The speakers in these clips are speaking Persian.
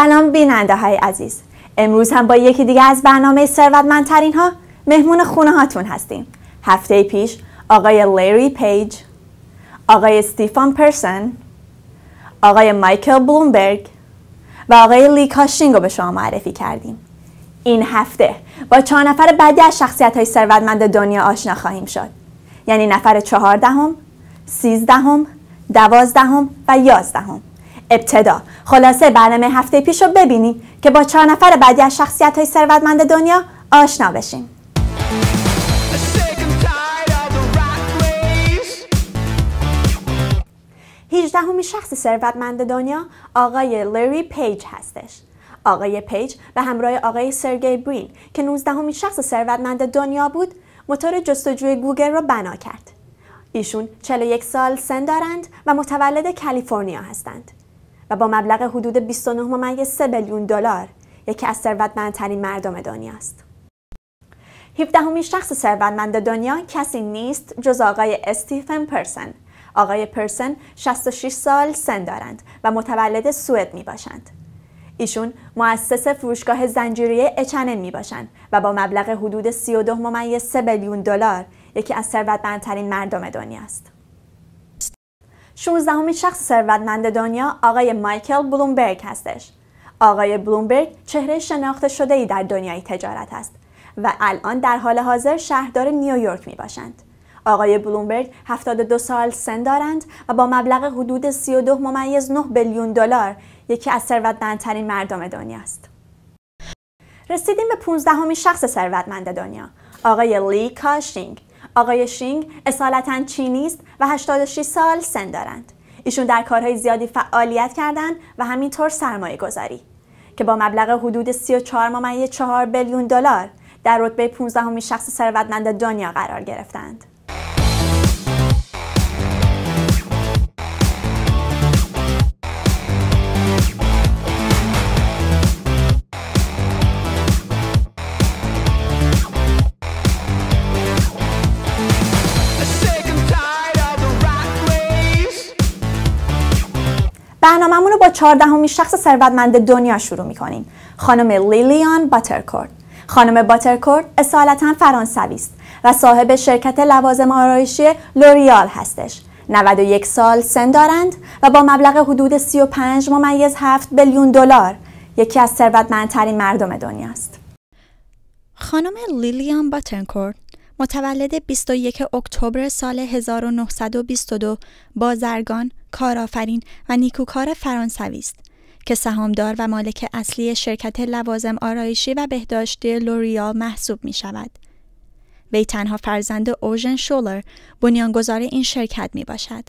سلام بیننده های عزیز امروز هم با یکی دیگه از برنامه ثروتمندترین ها مهمون خونه هاتون هستیم هفته پیش آقای لری پیج آقای استیفان پرسن آقای مایکل بلومبرگ و آقای لی کاشینگ رو به شما معرفی کردیم این هفته با چهار نفر بعدی از شخصیت های ثروتمند دنیا آشنا خواهیم شد یعنی نفر چهاردهم سیزدهم دوازدهم و یازدهم ابتدا خلاصه برنامه هفته پیش رو ببینیم که با چهار نفر بعدی از شخصیت های ثروتمند دنیا آشنا بشیم همی شخص ثروتمند دنیا آقای لری پیج هستش آقای پیج به همراه آقای سرگی برین که 19 همی شخص ثروتمند دنیا بود موتور جستجوی گوگل را بنا کرد ایشون 41 سال سن دارند و متولد کالیفرنیا هستند و با مبلغ حدود 29 میلیارد دلار یکی از ثروتمندترین مردم دنیا است. 17 شخص ثروتمند دنیا کسی نیست جز آقای استیفن پرسن. آقای پرسن 66 سال سن دارند و متولد سوئد می باشند. ایشون مؤسس فروشگاه زنجیره اچنن می باشند و با مبلغ حدود 32 ممیز 3 دلار یکی از ثروتمندترین مردم دنیا است. 16 شخص ثروتمند دنیا آقای مایکل بلومبرگ هستش. آقای بلومبرگ چهره شناخته شده ای در دنیای تجارت است و الان در حال حاضر شهردار نیویورک می باشند. آقای بلومبرگ 72 سال سن دارند و با مبلغ حدود 32 ممیز 9 بلیون دلار یکی از ثروتمندترین مردم دنیا است. رسیدیم به 15 شخص ثروتمند دنیا، آقای لی کاشینگ آقای شینگ اصالتا چینی است و 86 سال سن دارند. ایشون در کارهای زیادی فعالیت کردند و همینطور سرمایه گذاری که با مبلغ حدود 4 بیلیون دلار در رتبه 15 همی شخص ثروتمند دنیا قرار گرفتند. برنامهمون رو با چهاردهمین شخص ثروتمند دنیا شروع میکنیم خانم لیلیان باترکورد خانم باترکورد اصالتا فرانسوی است و صاحب شرکت لوازم آرایشی لوریال هستش 91 سال سن دارند و با مبلغ حدود 35 ممیز 7 بیلیون دلار یکی از ثروتمندترین مردم دنیا است خانم لیلیان باترکورد متولد 21 اکتبر سال 1922 بازرگان کارآفرین و نیکوکار فرانسوی است که سهامدار و مالک اصلی شرکت لوازم آرایشی و بهداشتی لوریا محسوب می شود. وی تنها فرزند اوژن شولر بنیانگذار این شرکت می باشد.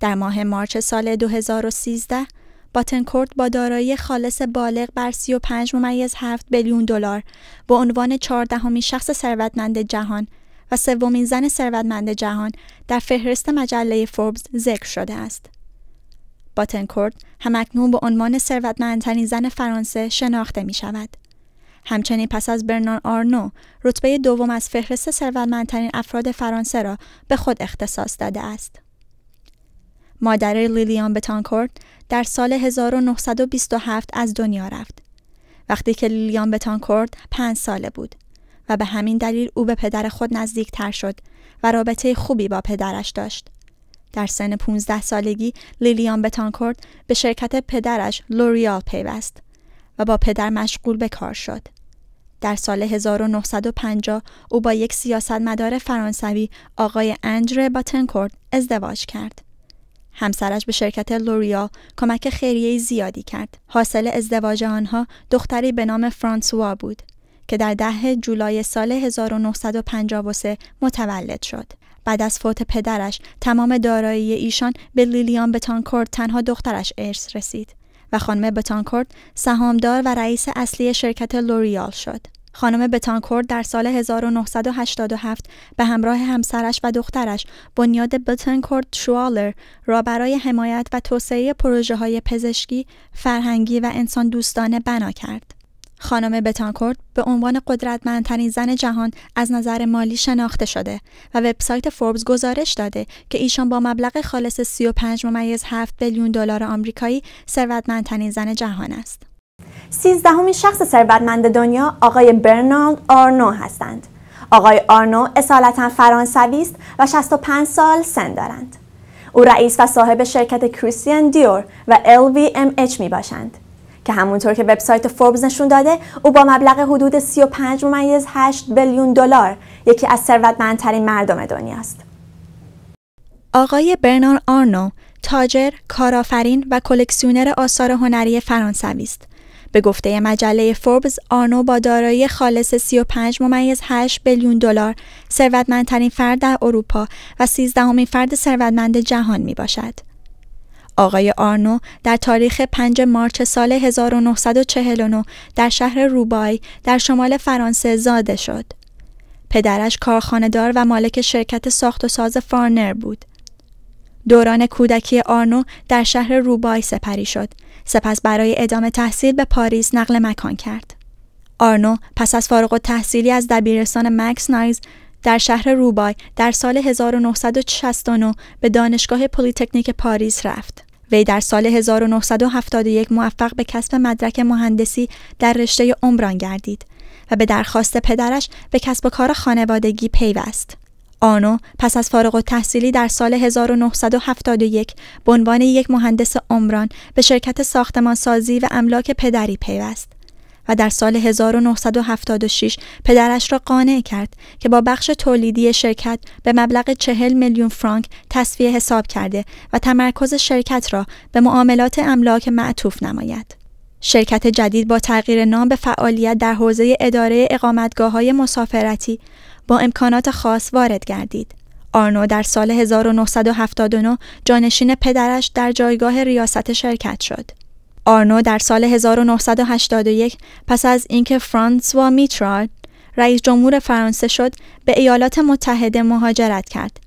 در ماه مارچ سال 2013 باتنکورت با دارایی خالص بالغ بر 35 ممیز 7 بیلیون دلار به عنوان 14 شخص ثروتمند جهان و سومین زن ثروتمند جهان در فهرست مجله فوربز ذکر شده است. باتنکورد همکنون به عنوان ثروتمندترین زن فرانسه شناخته می شود. همچنین پس از برنان آرنو رتبه دوم از فهرست ثروتمندترین افراد فرانسه را به خود اختصاص داده است. مادر لیلیان بتانکورد در سال 1927 از دنیا رفت. وقتی که لیلیان بتانکورد پنج ساله بود. و به همین دلیل او به پدر خود نزدیک تر شد و رابطه خوبی با پدرش داشت. در سن 15 سالگی لیلیان بتانکورت به شرکت پدرش لوریال پیوست و با پدر مشغول به کار شد. در سال 1950 او با یک سیاستمدار فرانسوی آقای اندره باتنکورت ازدواج کرد. همسرش به شرکت لوریال کمک خیریه زیادی کرد. حاصل ازدواج آنها دختری به نام فرانسوا بود. که در دهه جولای سال 1953 متولد شد. بعد از فوت پدرش تمام دارایی ایشان به لیلیان بتانکورد تنها دخترش ارث رسید و خانم بتانکورد سهامدار و رئیس اصلی شرکت لوریال شد. خانم بتانکورد در سال 1987 به همراه همسرش و دخترش بنیاد بتانکورد شوالر را برای حمایت و توسعه پروژه های پزشکی، فرهنگی و انسان دوستانه بنا کرد. خانم بتانکورت به عنوان قدرتمندترین زن جهان از نظر مالی شناخته شده و وبسایت فوربس گزارش داده که ایشان با مبلغ خالص 35 ممیز 7 بیلیون دلار آمریکایی ثروتمندترین زن جهان است. سیزدهمین شخص ثروتمند دنیا آقای برنارد آرنو هستند. آقای آرنو اصالتا فرانسوی است و 65 سال سن دارند. او رئیس و صاحب شرکت کریستیان دیور و LVMH می باشند. که همونطور که وبسایت فوربز نشون داده او با مبلغ حدود 35 ممیز 8 بیلیون دلار یکی از ثروتمندترین مردم است آقای برنار آرنو تاجر، کارآفرین و کلکسیونر آثار هنری فرانسوی است. به گفته مجله فوربز آرنو با دارایی خالص 35 ممیز 8 بیلیون دلار ثروتمندترین فرد در اروپا و 13 فرد ثروتمند جهان می باشد. آقای آرنو در تاریخ 5 مارچ سال 1949 در شهر روبای در شمال فرانسه زاده شد. پدرش کارخانهدار و مالک شرکت ساخت و ساز فارنر بود. دوران کودکی آرنو در شهر روبای سپری شد. سپس برای ادامه تحصیل به پاریس نقل مکان کرد. آرنو پس از فارغ تحصیلی از دبیرستان مکس نایز در شهر روبای در سال 1969 به دانشگاه پلیتکنیک پاریس رفت. وی در سال 1971 موفق به کسب مدرک مهندسی در رشته عمران گردید و به درخواست پدرش به کسب و کار خانوادگی پیوست. آنو پس از فارغ التحصیلی تحصیلی در سال 1971 به عنوان یک مهندس عمران به شرکت ساختمان سازی و املاک پدری پیوست. و در سال 1976 پدرش را قانع کرد که با بخش تولیدی شرکت به مبلغ 40 میلیون فرانک تصفیه حساب کرده و تمرکز شرکت را به معاملات املاک معطوف نماید. شرکت جدید با تغییر نام به فعالیت در حوزه اداره اقامتگاه های مسافرتی با امکانات خاص وارد گردید. آرنو در سال 1979 جانشین پدرش در جایگاه ریاست شرکت شد. آرنو در سال 1981 پس از اینکه فرانسوا میترارد رئیس جمهور فرانسه شد به ایالات متحده مهاجرت کرد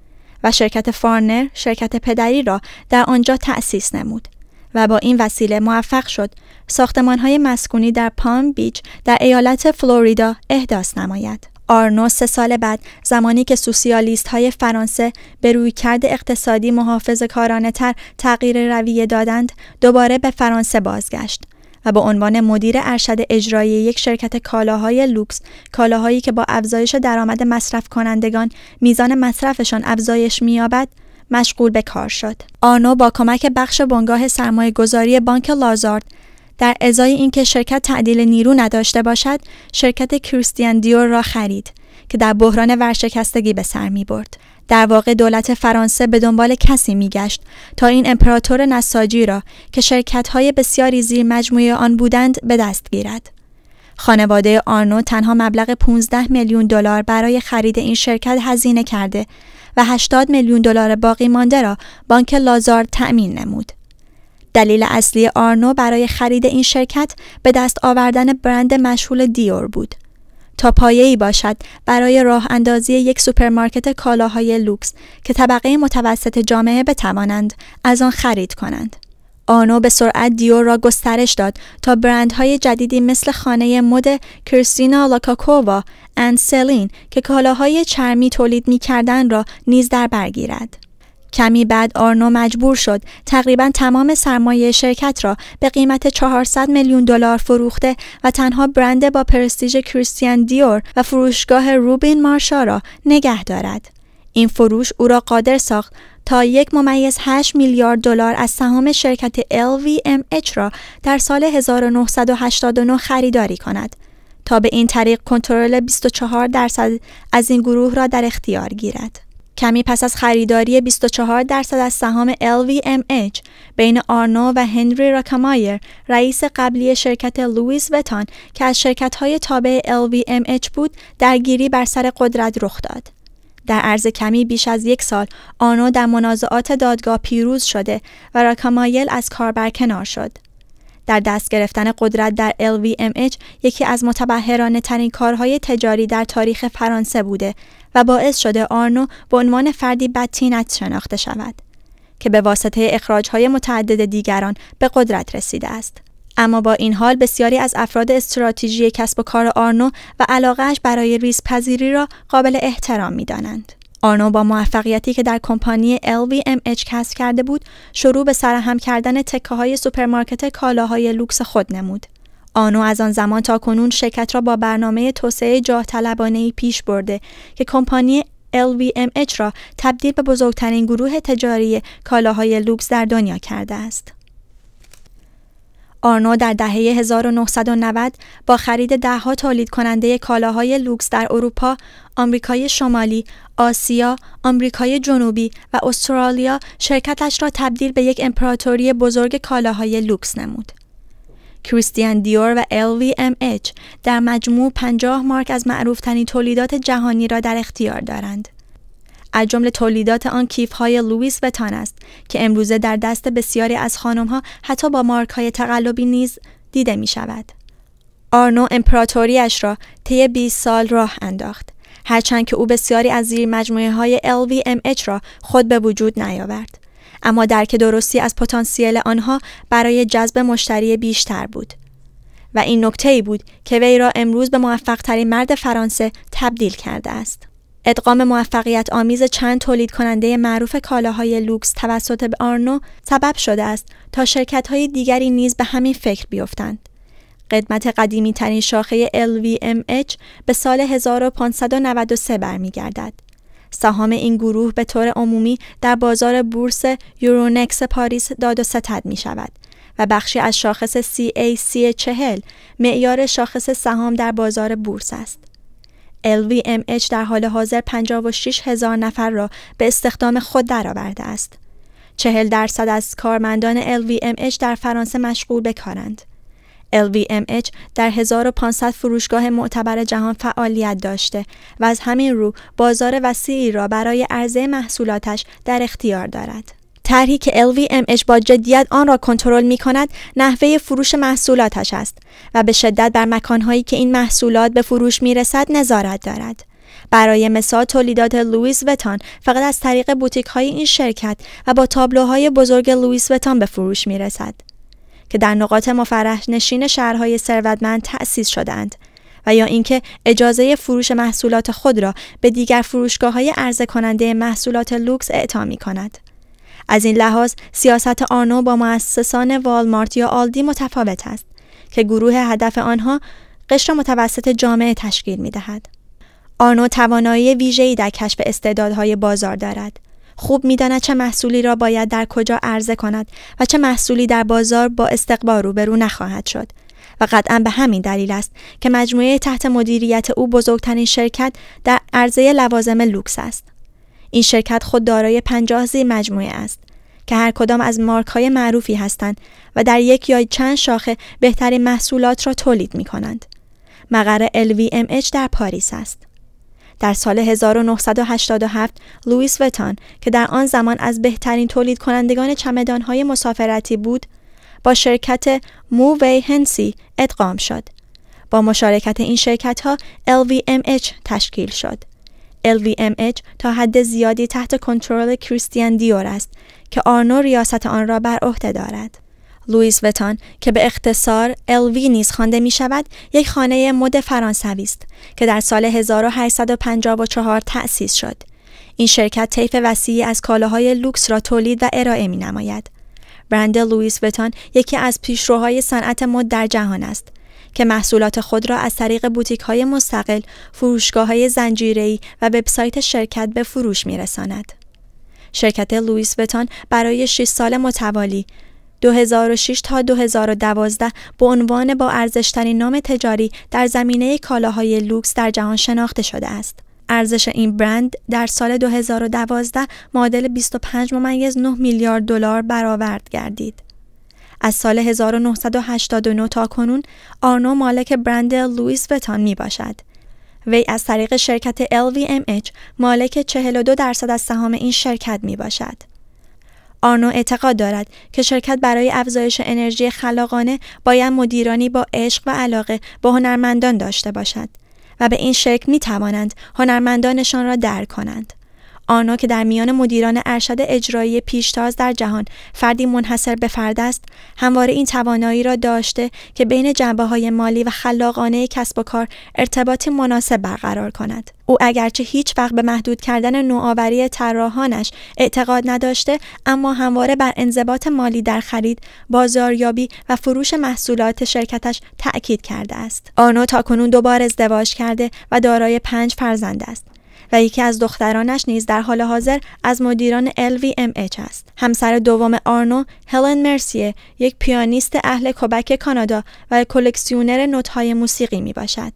و شرکت فارنر شرکت پدری را در آنجا تأسیس نمود و با این وسیله موفق شد ساختمان های مسکونی در پام بیچ در ایالت فلوریدا احداث نماید. آرنو سه سال بعد زمانی که سوسیالیست های فرانسه به رویکرد اقتصادی محافظ کارانه تر تغییر رویه دادند دوباره به فرانسه بازگشت و به عنوان مدیر ارشد اجرایی یک شرکت کالاهای لوکس کالاهایی که با افزایش درآمد مصرف کنندگان میزان مصرفشان افزایش مییابد مشغول به کار شد. آنو با کمک بخش بنگاه سرمایه گذاری بانک لازارد در ازای اینکه شرکت تعدیل نیرو نداشته باشد شرکت کریستیان دیور را خرید که در بحران ورشکستگی به سر می برد. در واقع دولت فرانسه به دنبال کسی گشت تا این امپراتور نساجی را که شرکت های بسیاری زیر مجموعه آن بودند به دست گیرد. خانواده آرنو تنها مبلغ 15 میلیون دلار برای خرید این شرکت هزینه کرده و 80 میلیون دلار باقی مانده را بانک لازار تأمین نمود. دلیل اصلی آرنو برای خرید این شرکت به دست آوردن برند مشهول دیور بود. تا ای باشد برای راه اندازی یک سوپرمارکت کالاهای لوکس که طبقه متوسط جامعه بتوانند از آن خرید کنند. آنو به سرعت دیور را گسترش داد تا برندهای جدیدی مثل خانه مد کرستینا لاکاکووا اند سلین که کالاهای چرمی تولید می را نیز در برگیرد. کمی بعد آرنو مجبور شد تقریبا تمام سرمایه شرکت را به قیمت 400 میلیون دلار فروخته و تنها برند با پرستیژ کریستیان دیور و فروشگاه روبین مارشا را نگه دارد. این فروش او را قادر ساخت تا یک ممیز 8 میلیارد دلار از سهام شرکت LVMH را در سال 1989 خریداری کند تا به این طریق کنترل 24 درصد از این گروه را در اختیار گیرد. کمی پس از خریداری 24 درصد از سهام LVMH بین آرنو و هنری راکامایر رئیس قبلی شرکت لویز وتان که از شرکت‌های تابع LVMH بود درگیری بر سر قدرت رخ داد. در عرض کمی بیش از یک سال آنو در منازعات دادگاه پیروز شده و راکامایل از کار برکنار شد. در دست گرفتن قدرت در LVMH یکی از متبهرانه ترین کارهای تجاری در تاریخ فرانسه بوده و باعث شده آرنو به عنوان فردی بدتینت شناخته شود که به واسطه های متعدد دیگران به قدرت رسیده است. اما با این حال بسیاری از افراد استراتژی کسب و کار آرنو و علاقهش برای پذیری را قابل احترام می دانند. آرنو با موفقیتی که در کمپانی LVMH کسب کرده بود، شروع به سرهم کردن تکه های سوپرمارکت کالاهای لوکس خود نمود. آنو از آن زمان تا کنون شرکت را با برنامه توسعه جاه طلبانه پیش برده که کمپانی LVMH را تبدیل به بزرگترین گروه تجاری کالاهای لوکس در دنیا کرده است. آرنو در دهه 1990 با خرید دهها تولید کننده کالاهای لوکس در اروپا، آمریکای شمالی، آسیا، آمریکای جنوبی و استرالیا شرکتش را تبدیل به یک امپراتوری بزرگ کالاهای لوکس نمود. کریستیان دیور و LVMH در مجموع 50 مارک از معروفترین تولیدات جهانی را در اختیار دارند. از جمله تولیدات آن کیف های لوئیس تان است که امروزه در دست بسیاری از ها حتی با مارک های تقلبی نیز دیده می شود. آرنو امپراتوریش را طی 20 سال راه انداخت. هرچند که او بسیاری از زیر مجموعه های LVMH را خود به وجود نیاورد. اما درک درستی از پتانسیل آنها برای جذب مشتری بیشتر بود و این نکته ای بود که وی را امروز به موفقترین مرد فرانسه تبدیل کرده است. ادغام موفقیت آمیز چند تولید کننده معروف کالاهای لوکس توسط به آرنو سبب شده است تا شرکت های دیگری نیز به همین فکر بیفتند. قدمت قدیمی ترین شاخه LVMH به سال 1593 برمیگردد. سهام این گروه به طور عمومی در بازار بورس یورونکس پاریس داد و ستد می شود و بخشی از شاخص CAC 40 معیار شاخص سهام در بازار بورس است. LVMH در حال حاضر 56 هزار نفر را به استخدام خود درآورده است. 40 درصد از کارمندان LVMH در فرانسه مشغول بکارند. کارند. LVMH در 1500 فروشگاه معتبر جهان فعالیت داشته و از همین رو بازار وسیعی را برای عرضه محصولاتش در اختیار دارد. طرحی که LVMH با جدیت آن را کنترل می کند نحوه فروش محصولاتش است و به شدت بر مکانهایی که این محصولات به فروش می رسد نظارت دارد. برای مثال تولیدات لویس وتان فقط از طریق بوتیک های این شرکت و با تابلوهای بزرگ لویس وتان به فروش می رسد. که در نقاط مفرح نشین شهرهای ثروتمند تأسیس شدند و یا اینکه اجازه فروش محصولات خود را به دیگر فروشگاه های عرضه کننده محصولات لوکس اعطا می کند. از این لحاظ سیاست آرنو با مؤسسان والمارت یا آلدی متفاوت است که گروه هدف آنها قشر متوسط جامعه تشکیل می دهد. آرنو توانایی ویژه‌ای در کشف استعدادهای بازار دارد خوب میداند چه محصولی را باید در کجا عرضه کند و چه محصولی در بازار با استقبال روبرو نخواهد شد و قطعا به همین دلیل است که مجموعه تحت مدیریت او بزرگترین شرکت در عرضه لوازم لوکس است این شرکت خود دارای پنجاه مجموعه است که هر کدام از مارک های معروفی هستند و در یک یا چند شاخه بهترین محصولات را تولید می کنند. مقر LVMH در پاریس است. در سال 1987 لوئیس وتان که در آن زمان از بهترین تولید کنندگان چمدانهای مسافرتی بود با شرکت مووی هنسی ادغام شد. با مشارکت این شرکت ها LVMH تشکیل شد. LVMH تا حد زیادی تحت کنترل کریستیان دیور است که آرنو ریاست آن را بر عهده دارد. لوئیس وتان که به اختصار الوی نیز خوانده می شود یک خانه مد فرانسوی است که در سال 1854 تأسیس شد. این شرکت طیف وسیعی از کالاهای لوکس را تولید و ارائه می نماید. برند لوئیس وتان یکی از پیشروهای صنعت مد در جهان است که محصولات خود را از طریق بوتیک های مستقل، فروشگاه های زنجیری و وبسایت شرکت به فروش می رساند. شرکت لویس وتان برای 6 سال متوالی 2006 تا 2012 به عنوان با ارزشترین نام تجاری در زمینه کالاهای لوکس در جهان شناخته شده است. ارزش این برند در سال 2012 معادل 25 ممیز 9 میلیارد دلار برآورد گردید. از سال 1989 تا کنون آرنو مالک برند لوئیس وتان می باشد. وی از طریق شرکت LVMH مالک 42 درصد از سهام این شرکت می باشد. آرنو اعتقاد دارد که شرکت برای افزایش انرژی خلاقانه باید مدیرانی با عشق و علاقه به هنرمندان داشته باشد و به این شکل می توانند هنرمندانشان را درک کنند. آنا که در میان مدیران ارشد اجرایی پیشتاز در جهان فردی منحصر به فرد است همواره این توانایی را داشته که بین جنبه های مالی و خلاقانه کسب و کار ارتباطی مناسب برقرار کند او اگرچه هیچ وقت به محدود کردن نوآوری طراحانش اعتقاد نداشته اما همواره بر انضباط مالی در خرید بازاریابی و فروش محصولات شرکتش تاکید کرده است آنو تاکنون دوبار ازدواج کرده و دارای پنج فرزند است و یکی از دخترانش نیز در حال حاضر از مدیران LVMH است. همسر دوم آرنو هلن مرسیه یک پیانیست اهل کبک کانادا و کلکسیونر نوت‌های موسیقی می باشد.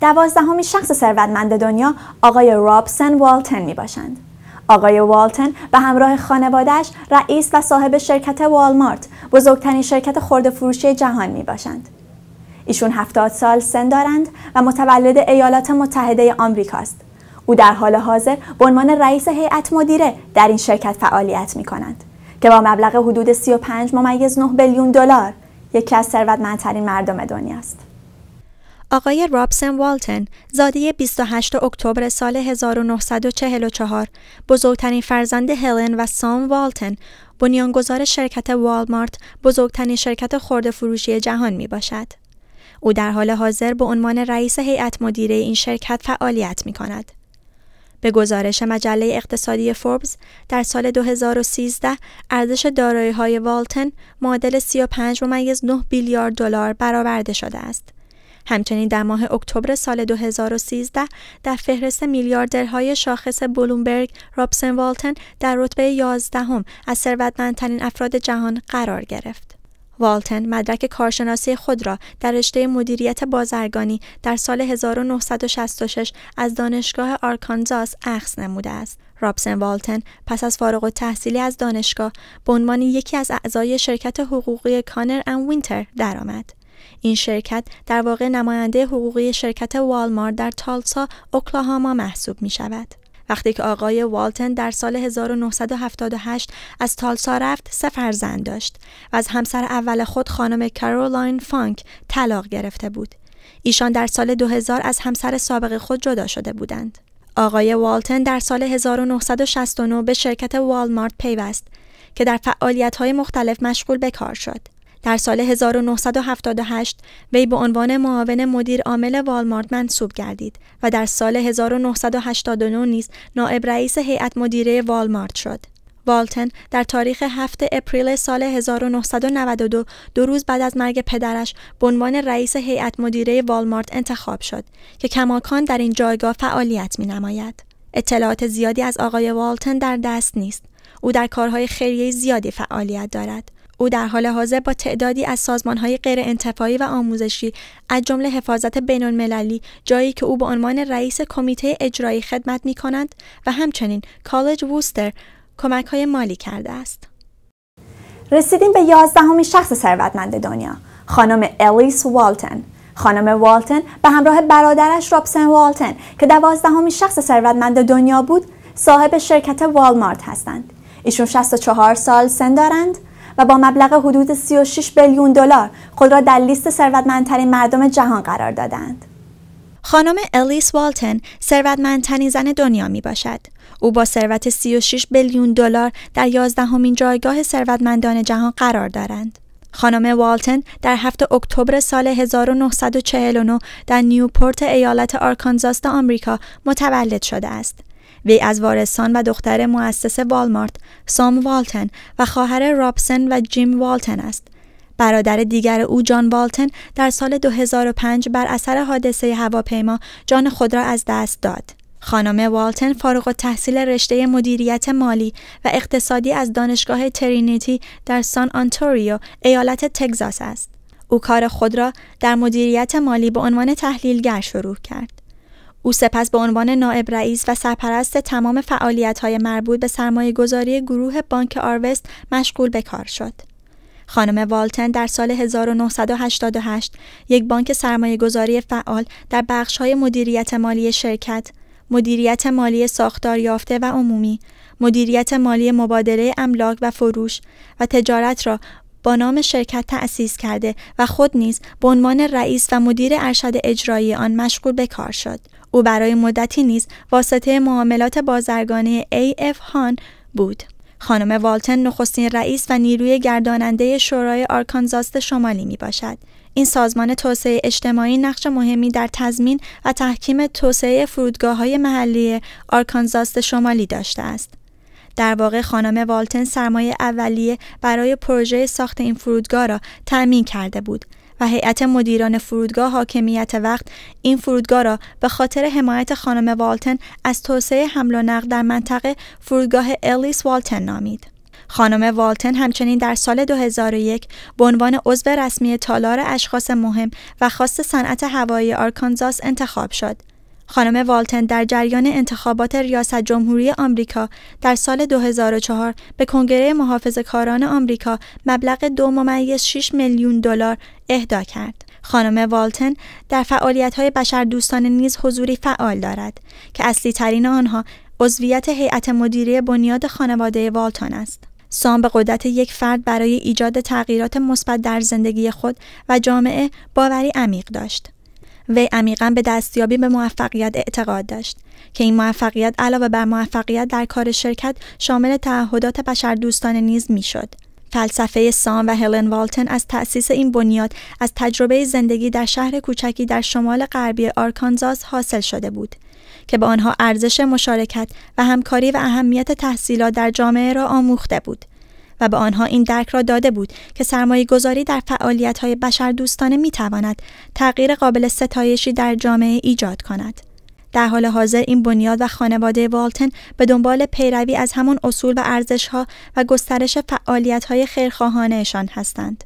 دوازدهمین شخص ثروتمند دنیا آقای رابسن والتن می باشند. آقای والتن به همراه خانوادهش رئیس و صاحب شرکت والمارت بزرگترین شرکت خورده فروشی جهان می باشند. ایشون هفتاد سال سن دارند و متولد ایالات متحده آمریکاست. او در حال حاضر به عنوان رئیس هیئت مدیره در این شرکت فعالیت می کنند که با مبلغ حدود 35 ممیز 9 بیلیون دلار یکی از ثروتمندترین مردم دنیا است. آقای رابسن والتن زاده 28 اکتبر سال 1944 بزرگترین فرزند هلن و سام والتن بنیانگذار شرکت والمارت بزرگترین شرکت خورده فروشی جهان می باشد. او در حال حاضر به عنوان رئیس هیئت مدیره این شرکت فعالیت می کند. به گزارش مجله اقتصادی فوربس در سال 2013 ارزش های والتن معادل 35 ممیز 9 بیلیارد دلار برآورده شده است. همچنین در ماه اکتبر سال 2013 در فهرست میلیاردرهای شاخص بلومبرگ رابسن والتن در رتبه 11 هم از ثروتمندترین افراد جهان قرار گرفت. والتن مدرک کارشناسی خود را در رشته مدیریت بازرگانی در سال 1966 از دانشگاه آرکانزاس اخذ نموده است. رابسن والتن پس از فارغ التحصیلی از دانشگاه به عنوان یکی از اعضای شرکت حقوقی کانر ان وینتر درآمد. این شرکت در واقع نماینده حقوقی شرکت والمار در تالسا اوکلاهاما محسوب می شود. وقتی که آقای والتن در سال 1978 از تالسا رفت سه فرزند داشت و از همسر اول خود خانم کارولاین فانک طلاق گرفته بود. ایشان در سال 2000 از همسر سابق خود جدا شده بودند. آقای والتن در سال 1969 به شرکت والمارت پیوست که در فعالیت‌های مختلف مشغول به کار شد. در سال 1978 وی به عنوان معاون مدیر عامل والمارت منصوب گردید و در سال 1989 نیز نائب رئیس هیئت مدیره والمارت شد. والتن در تاریخ 7 اپریل سال 1992 دو روز بعد از مرگ پدرش به عنوان رئیس هیئت مدیره والمارت انتخاب شد که کماکان در این جایگاه فعالیت می نماید. اطلاعات زیادی از آقای والتن در دست نیست. او در کارهای خیریه زیادی فعالیت دارد. او در حال حاضر با تعدادی از های غیر انتفاعی و آموزشی از جمله حفاظت بین المللی جایی که او به عنوان رئیس کمیته اجرایی خدمت می کند و همچنین کالج ووستر کمک های مالی کرده است. رسیدیم به یازدهمین شخص ثروتمند دنیا خانم الیس والتن خانم والتن به همراه برادرش رابسن والتن که دوازدهمین شخص ثروتمند دنیا بود صاحب شرکت والمارت هستند ایشون 64 سال سن دارند و با مبلغ حدود 36 بیلیون دلار خود را در لیست ثروتمندترین مردم جهان قرار دادند. خانم الیس والتن ثروتمندترین زن دنیا می باشد. او با ثروت 36 بیلیون دلار در یازدهمین جایگاه ثروتمندان جهان قرار دارند. خانم والتن در هفته اکتبر سال 1949 در نیوپورت ایالت آرکانزاس آمریکا متولد شده است. وی از وارثان و دختر مؤسس والمارت سام والتن و خواهر رابسن و جیم والتن است برادر دیگر او جان والتن در سال 2005 بر اثر حادثه هواپیما جان خود را از دست داد. خانم والتن فارغ تحصیل رشته مدیریت مالی و اقتصادی از دانشگاه ترینیتی در سان آنتوریو ایالت تگزاس است. او کار خود را در مدیریت مالی به عنوان تحلیلگر شروع کرد. او سپس به عنوان نائب رئیس و سرپرست تمام های مربوط به سرمایه گذاری گروه بانک آروست مشغول به کار شد. خانم والتن در سال 1988 یک بانک سرمایه گذاری فعال در بخش های مدیریت مالی شرکت، مدیریت مالی ساختار یافته و عمومی، مدیریت مالی مبادله املاک و فروش و تجارت را با نام شرکت تأسیس کرده و خود نیز به عنوان رئیس و مدیر ارشد اجرایی آن مشغول به کار شد. او برای مدتی نیز واسطه معاملات بازرگانی ای اف هان بود. خانم والتن نخستین رئیس و نیروی گرداننده شورای آرکانزاست شمالی می باشد. این سازمان توسعه اجتماعی نقش مهمی در تضمین و تحکیم توسعه فرودگاه های محلی آرکانزاست شمالی داشته است. در واقع خانم والتن سرمایه اولیه برای پروژه ساخت این فرودگاه را تأمین کرده بود و هیئت مدیران فرودگاه حاکمیت وقت این فرودگاه را به خاطر حمایت خانم والتن از توسعه حمل و نقل در منطقه فرودگاه الیس والتن نامید. خانم والتن همچنین در سال 2001 به عنوان عضو رسمی تالار اشخاص مهم و خاص صنعت هوایی آرکانزاس انتخاب شد. خانم والتن در جریان انتخابات ریاست جمهوری آمریکا در سال 2004 به کنگره محافظ کاران آمریکا مبلغ دو میلیون دلار اهدا کرد. خانم والتن در فعالیت‌های بشردوستانه نیز حضوری فعال دارد که اصلی ترین آنها عضویت هیئت مدیره بنیاد خانواده والتن است. سام به قدرت یک فرد برای ایجاد تغییرات مثبت در زندگی خود و جامعه باوری عمیق داشت. وی عمیقا به دستیابی به موفقیت اعتقاد داشت که این موفقیت علاوه بر موفقیت در کار شرکت شامل تعهدات بشردوستانه نیز میشد فلسفه سام و هلن والتن از تأسیس این بنیاد از تجربه زندگی در شهر کوچکی در شمال غربی آرکانزاس حاصل شده بود که به آنها ارزش مشارکت و همکاری و اهمیت تحصیلات در جامعه را آموخته بود و به آنها این درک را داده بود که سرمایه گذاری در فعالیت های بشر دوستانه می تواند تغییر قابل ستایشی در جامعه ایجاد کند. در حال حاضر این بنیاد و خانواده والتن به دنبال پیروی از همان اصول و ها و گسترش فعالیت های خیرخواهانهشان هستند.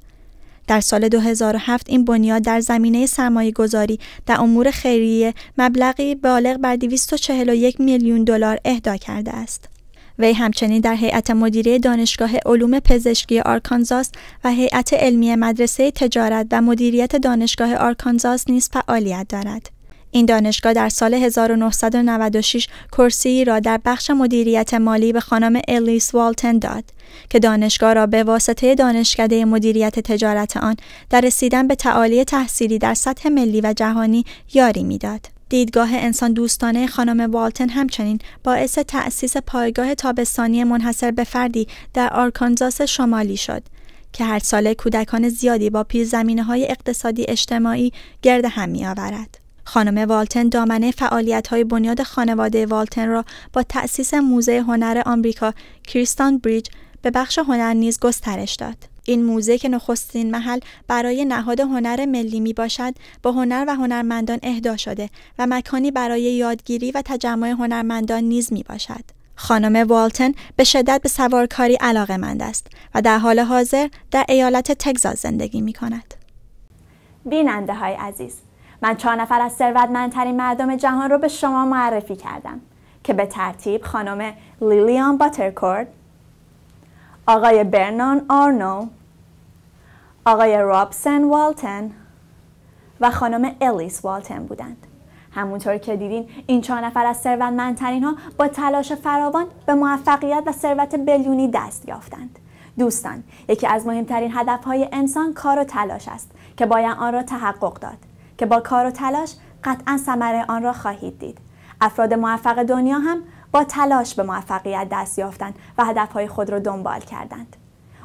در سال 2007 این بنیاد در زمینه سرمایه گذاری در امور خیریه مبلغی بالغ بر 241 میلیون دلار اهدا کرده است. وی همچنین در هیئت مدیره دانشگاه علوم پزشکی آرکانزاس و هیئت علمی مدرسه تجارت و مدیریت دانشگاه آرکانزاس نیز فعالیت دارد. این دانشگاه در سال 1996 کرسی را در بخش مدیریت مالی به خانم الیس والتن داد که دانشگاه را به واسطه دانشکده مدیریت تجارت آن در رسیدن به تعالی تحصیلی در سطح ملی و جهانی یاری میداد. دیدگاه انسان دوستانه خانم والتن همچنین باعث تأسیس پایگاه تابستانی منحصر به فردی در آرکانزاس شمالی شد که هر ساله کودکان زیادی با زمینه های اقتصادی اجتماعی گرد هم می آورد. خانم والتن دامنه فعالیت های بنیاد خانواده والتن را با تأسیس موزه هنر آمریکا کریستان بریج به بخش هنر نیز گسترش داد. این موزه که نخستین محل برای نهاد هنر ملی می باشد با هنر و هنرمندان اهدا شده و مکانی برای یادگیری و تجمع هنرمندان نیز می باشد. خانم والتن به شدت به سوارکاری علاقه مند است و در حال حاضر در ایالت تگزاس زندگی می کند. بیننده های عزیز من چهار نفر از ثروتمندترین مردم جهان رو به شما معرفی کردم که به ترتیب خانم لیلیان باترکورد آقای برنان آرنو آقای رابسن والتن و خانم الیس والتن بودند. همونطور که دیدین این چهار نفر از ثروتمندترین ها با تلاش فراوان به موفقیت و ثروت بلیونی دست یافتند. دوستان، یکی از مهمترین هدفهای انسان کار و تلاش است که باید آن را تحقق داد که با کار و تلاش قطعا ثمره آن را خواهید دید. افراد موفق دنیا هم با تلاش به موفقیت دست یافتند و هدفهای خود را دنبال کردند.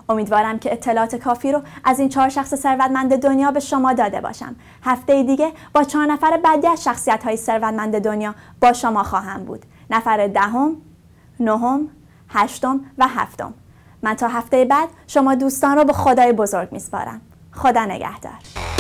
امیدوارم که اطلاعات کافی رو از این چهار شخص ثروتمند دنیا به شما داده باشم هفته دیگه با چهار نفر بعدی از شخصیت های ثروتمند دنیا با شما خواهم بود نفر دهم نهم هشتم و هفتم من تا هفته بعد شما دوستان رو به خدای بزرگ میسپارم خدا نگهدار